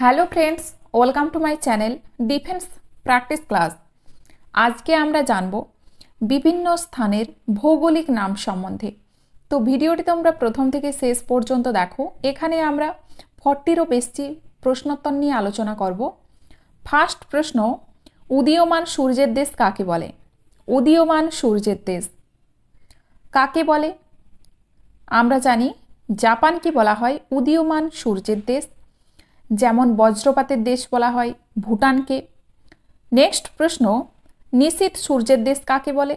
hello friends welcome to my channel defence practice class আজকে আমরা জানব বিভিন্ন স্থানের ভৌগোলিক নাম সম্বন্ধে তো ভিডিওটি তোমরা প্রথম থেকে শেষ পর্যন্ত দেখো এখানে আমরা ফর্টিরও বেশি প্রশ্নোত্তর নিয়ে আলোচনা করব ফার্স্ট প্রশ্ন উদীয়মান সূর্যের দেশ কাকে বলে উদীয়মান সূর্যের দেশ কাকে বলে আমরা জানি জাপানকে বলা হয় উদীয়মান সূর্যের দেশ যেমন বজ্রপাতের দেশ বলা হয় ভুটানকে নেক্সট প্রশ্ন নিশীত সূর্যের দেশ কাকে বলে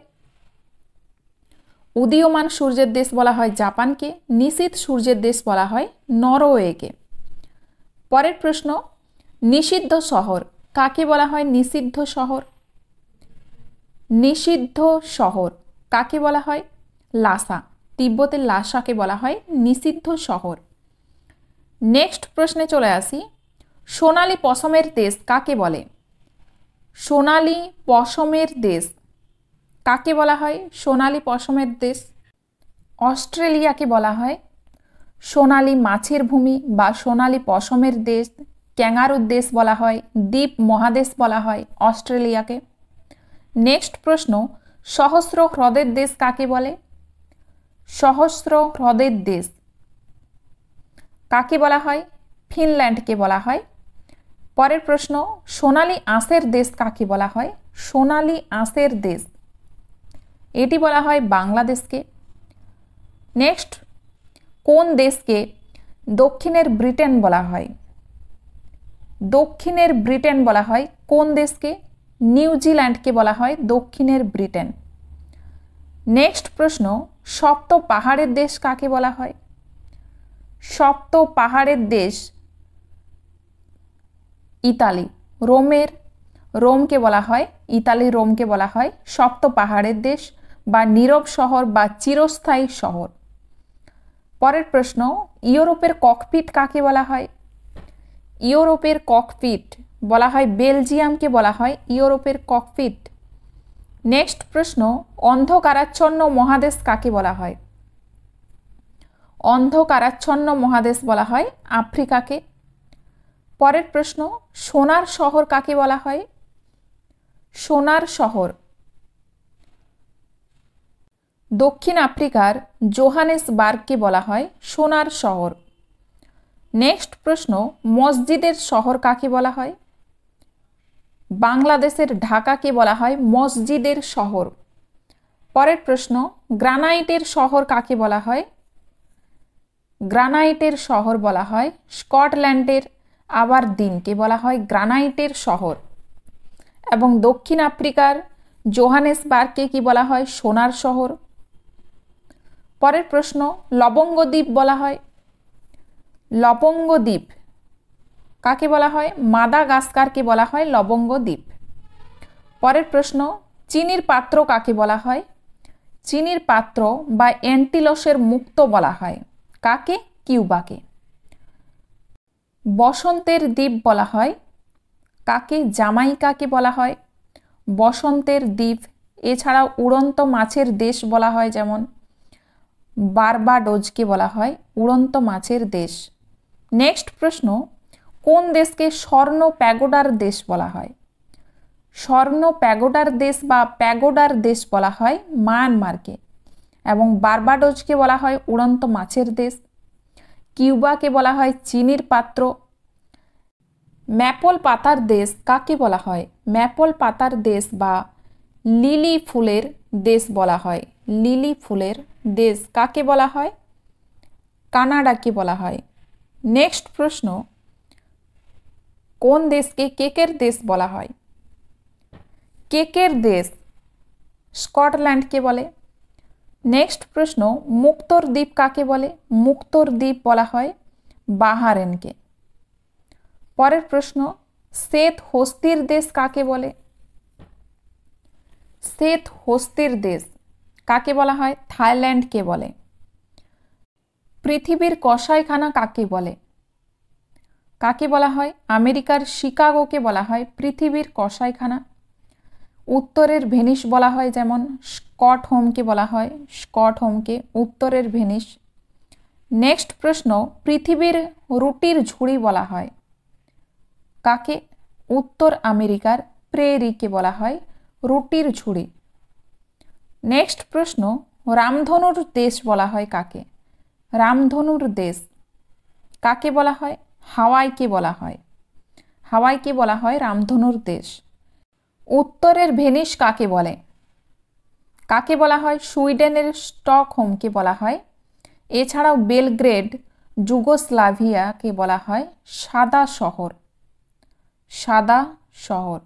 উদীয়মান সূর্যের দেশ বলা হয় জাপানকে নিশীত সূর্যের দেশ বলা হয় নরওয়েকে পরের প্রশ্ন নিষিদ্ধ শহর কাকে বলা হয় নিষিদ্ধ শহর নিষিদ্ধ শহর কাকে বলা হয় লাসা তিব্বতের লাসাকে বলা হয় নিষিদ্ধ শহর নেক্সট প্রশ্নে চলে আসি সোনালি পশমের দেশ কাকে বলে সোনালি পশমের দেশ কাকে বলা হয় সোনালি পশমের দেশ অস্ট্রেলিয়াকে বলা হয় সোনালি মাছের ভূমি বা সোনালি পশমের দেশ ক্যাঙ্গারুর দেশ বলা হয় দ্বীপ মহাদেশ বলা হয় অস্ট্রেলিয়াকে নেক্সট প্রশ্ন সহস্র হ্রদের দেশ কাকে বলে সহস্র হ্রদের দেশ কাকে বলা হয় ফিনল্যান্ডকে বলা হয় পরের প্রশ্ন সোনালি আঁশের দেশ কাকে বলা হয় সোনালি আঁশের দেশ এটি বলা হয় বাংলাদেশকে নেক্সট কোন দেশকে দক্ষিণের ব্রিটেন বলা হয় দক্ষিণের ব্রিটেন বলা হয় কোন দেশকে নিউজিল্যান্ডকে বলা হয় দক্ষিণের ব্রিটেন নেক্সট প্রশ্ন সপ্ত পাহাড়ের দেশ কাকে বলা হয় সপ্ত পাহাড়ের দেশ ইতালি রোমের রোমকে বলা হয় ইতালি রোমকে বলা হয় সপ্ত পাহাড়ের দেশ বা নীরব শহর বা চিরস্থায়ী শহর পরের প্রশ্ন ইউরোপের ককপিট কাকে বলা হয় ইউরোপের ককপিট বলা হয় বেলজিয়ামকে বলা হয় ইউরোপের ককপিট নেক্সট প্রশ্ন অন্ধকারাচ্ছন্ন মহাদেশ কাকে বলা হয় অন্ধকারাচ্ছন্ন মহাদেশ বলা হয় আফ্রিকাকে পরের প্রশ্ন সোনার শহর কাকে বলা হয় সোনার শহর দক্ষিণ আফ্রিকার জোহানেসবার্গকে বলা হয় সোনার শহর নেক্সট প্রশ্ন মসজিদের শহর কাকে বলা হয় বাংলাদেশের ঢাকাকে বলা হয় মসজিদের শহর পরের প্রশ্ন গ্রানাইটের শহর কাকে বলা হয় গ্রানাইটের শহর বলা হয় স্কটল্যান্ডের আবার দিনকে বলা হয় গ্রানাইটের শহর এবং দক্ষিণ আফ্রিকার জোহানেসবার্গকে কি বলা হয় সোনার শহর পরের প্রশ্ন লবঙ্গ দ্বীপ বলা হয় লবঙ্গ দ্বীপ কাকে বলা হয় মাদাগাস্কারকে বলা হয় লবঙ্গ দ্বীপ পরের প্রশ্ন চিনির পাত্র কাকে বলা হয় চিনির পাত্র বা অ্যান্টিলসের মুক্ত বলা হয় কাকে কিউবাকে বসন্তের দ্বীপ বলা হয় কাকে জামাইকাকে বলা হয় বসন্তের দ্বীপ এছাড়াও উড়ন্ত মাছের দেশ বলা হয় যেমন বারবাডোজকে বলা হয় উড়ন্ত মাছের দেশ নেক্সট প্রশ্ন কোন দেশকে স্বর্ণ প্যাগোডার দেশ বলা হয় স্বর্ণ প্যাগোডার দেশ বা প্যাগোডার দেশ বলা হয় মায়ানমারকে এবং বার্বাডোজকে বলা হয় উড়ন্ত মাছের দেশ কিউবাকে বলা হয় চিনির পাত্র ম্যাপল পাতার দেশ কাকে বলা হয় ম্যাপল পাতার দেশ বা লিলি ফুলের দেশ বলা হয় লিলি ফুলের দেশ কাকে বলা হয় কানাডাকে বলা হয় নেক্সট প্রশ্ন কোন দেশকে কেকের দেশ বলা হয় কেকের দেশ স্কটল্যান্ডকে বলে নেক্সট প্রশ্ন মুক্তর দ্বীপ কাকে বলে মুক্তর দ্বীপ বলা হয় বাহারেনকে পরের প্রশ্ন শ্বেত হস্তির দেশ কাকে বলে শ্বেত হস্তির দেশ কাকে বলা হয় থাইল্যান্ডকে বলে পৃথিবীর কষাইখানা কাকে বলে কাকে বলা হয় আমেরিকার শিকাগোকে বলা হয় পৃথিবীর কষাইখানা উত্তরের ভেনিস বলা হয় যেমন স্কট হোমকে বলা হয় স্কট হোমকে উত্তরের ভেনিস নেক্সট প্রশ্ন পৃথিবীর রুটির ঝুড়ি বলা হয় কাকে উত্তর আমেরিকার প্রেরিকে বলা হয় রুটির ঝুড়ি নেক্সট প্রশ্ন রামধনুর দেশ বলা হয় কাকে রামধনুর দেশ কাকে বলা হয় হাওয়াইকে বলা হয় হাওয়াইকে বলা হয় রামধনুর দেশ উত্তরের ভেনিস কাকে বলে কাকে বলা হয় সুইডেনের স্টকহোমকে বলা হয় এছাড়াও বেলগ্রেড যুগোস্লাভিয়াকে বলা হয় সাদা শহর সাদা শহর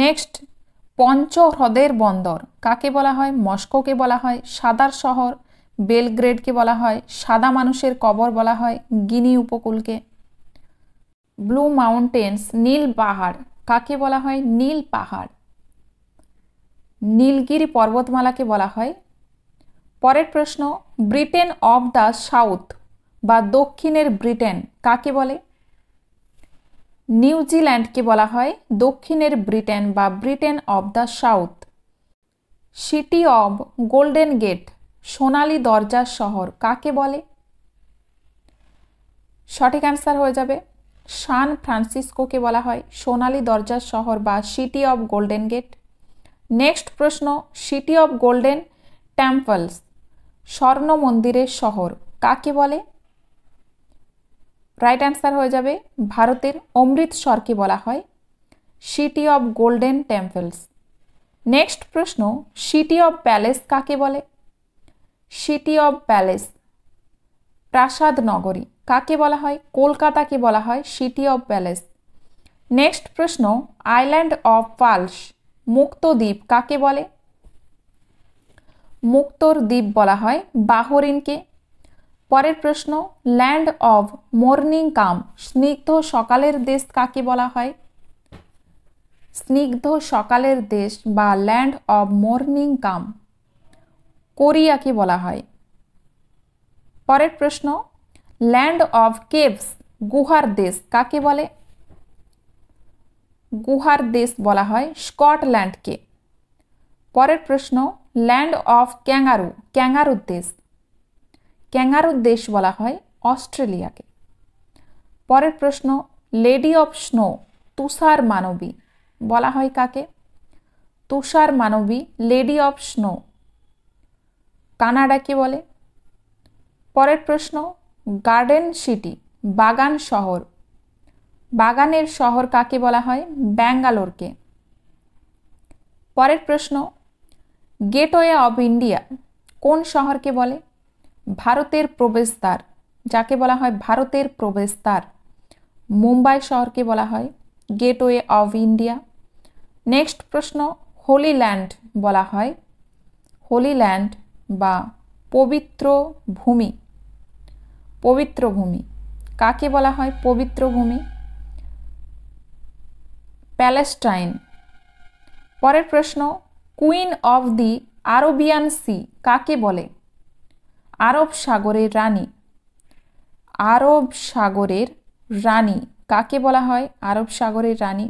নেক্সট পঞ্চ হ্রদের বন্দর কাকে বলা হয় মস্কোকে বলা হয় সাদার শহর বেলগ্রেডকে বলা হয় সাদা মানুষের কবর বলা হয় গিনি উপকূলকে ব্লু মাউন্টেন্স নীল পাহাড় কাকে বলা হয় নীল পাহাড় নীলগিরি পর্বতমালাকে বলা হয় পরের প্রশ্ন ব্রিটেন অব দ্য সাউথ বা দক্ষিণের ব্রিটেন কাকে বলে নিউজিল্যান্ডকে বলা হয় দক্ষিণের ব্রিটেন বা Britain of the South city of golden gate সোনালি দরজার শহর কাকে বলে সঠিক অ্যান্সার হয়ে যাবে সান ফ্রান্সিসকোকে বলা হয় সোনালি দরজার শহর বা city of golden gate next প্রশ্ন সিটি অব গোল্ডেন টেম্পলস স্বর্ণ মন্দিরের শহর কাকে বলে রাইট অ্যান্সার হয়ে যাবে ভারতের অমৃতসরকে বলা হয় city of golden temples next প্রশ্ন সিটি অব প্যালেস কাকে বলে সিটি অব প্যালেস প্রাসাদ নগরী কাকে বলা হয় কলকাতাকে বলা হয় সিটি অফ প্যালেস নেক্সট প্রশ্ন আইল্যান্ড অফ পালস মুক্ত দ্বীপ কাকে বলে মুক্তর দ্বীপ বলা হয় বাহরিনকে পরের প্রশ্ন ল্যান্ড অব মর্নিং কাম স্নিগ্ধ সকালের দেশ কাকে বলা হয় স্নিগ্ধ সকালের দেশ বা ল্যান্ড অব মর্নিং কাম কোরিয়াকে বলা হয় পরের প্রশ্ন ল্যান্ড অফ কেভস গুহার দেশ কাকে বলে গুহার দেশ বলা হয় স্কটল্যান্ডকে পরের প্রশ্ন ল্যান্ড অফ ক্যাঙ্গারু ক্যাঙ্গারুর দেশ ক্যাঙ্গারুর দেশ বলা হয় অস্ট্রেলিয়াকে পরের প্রশ্ন লেডি অফ স্নো তুষার মানবী বলা হয় কাকে তুষার মানবী লেডি অফ স্নো কানাডাকে বলে পরের প্রশ্ন গার্ডেন সিটি বাগান শহর বাগানের শহর কাকে বলা হয় ব্যাঙ্গালোরকে পরের প্রশ্ন গেটওয়ে অব ইন্ডিয়া কোন শহরকে বলে ভারতের প্রবেশদ্বার যাকে বলা হয় ভারতের প্রবেশদ্বার মুম্বাই শহরকে বলা হয় গেটওয়ে অব ইন্ডিয়া নেক্সট প্রশ্ন হোলি ল্যান্ড বলা হয় হোলি ল্যান্ড বা পবিত্র ভূমি পবিত্র ভূমি কাকে বলা হয় পবিত্র ভূমি প্যালেস্টাইন পরের প্রশ্ন queen of the Arabian sea কাকে বলে আরব সাগরের রানী আরব সাগরের রানী কাকে বলা হয় আরব সাগরের রানী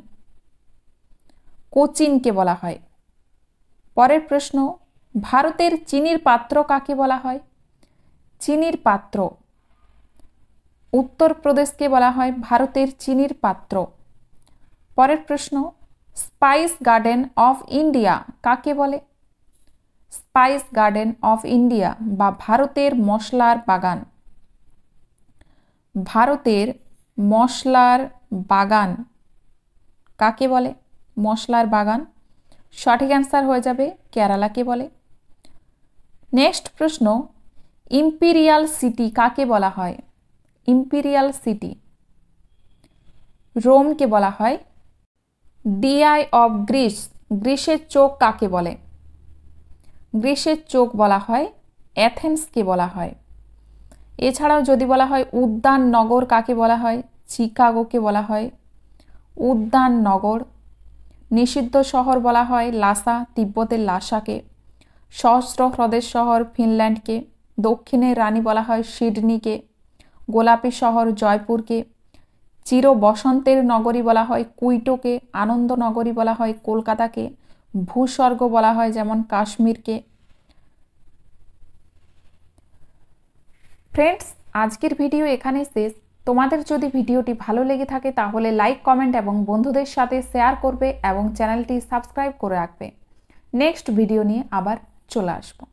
কোচিনকে বলা হয় পরের প্রশ্ন ভারতের চিনির পাত্র কাকে বলা হয় চিনির পাত্র উত্তরপ্রদেশকে বলা হয় ভারতের চিনির পাত্র পরের প্রশ্ন স্পাইস গার্ডেন অফ ইন্ডিয়া কাকে বলে স্পাইস গার্ডেন অফ ইন্ডিয়া বা ভারতের মশলার বাগান ভারতের মশলার বাগান কাকে বলে মশলার বাগান সঠিক অ্যান্সার হয়ে যাবে কেরালাকে বলে নেক্সট প্রশ্ন ইম্পিরিয়াল সিটি কাকে বলা হয় ইম্পিরিয়াল সিটি রোমকে বলা হয় ডিআই অব গ্রিস গ্রিসের চোখ কাকে বলে গ্রিসের চোখ বলা হয় অ্যাথেন্সকে বলা হয় এছাড়াও যদি বলা হয় উদ্যান নগর কাকে বলা হয় চিকাগোকে বলা হয় উদ্যান নগর নিষিদ্ধ শহর বলা হয় লাসা তিব্বতের লাসাকে সহস্র হ্রদের শহর ফিনল্যান্ডকে দক্ষিণের রানী বলা হয় সিডনিকে গোলাপি শহর জয়পুরকে চির বসন্তের নগরী বলা হয় কুইটোকে আনন্দ নগরী বলা হয় কলকাতাকে ভূস্বর্গ বলা হয় যেমন কাশ্মীরকে ফ্রেন্ডস আজকের ভিডিও এখানে শেষ তোমাদের যদি ভিডিওটি ভালো লেগে থাকে তাহলে লাইক কমেন্ট এবং বন্ধুদের সাথে শেয়ার করবে এবং চ্যানেলটি সাবস্ক্রাইব করে রাখবে নেক্সট ভিডিও নিয়ে আবার চলে আসবো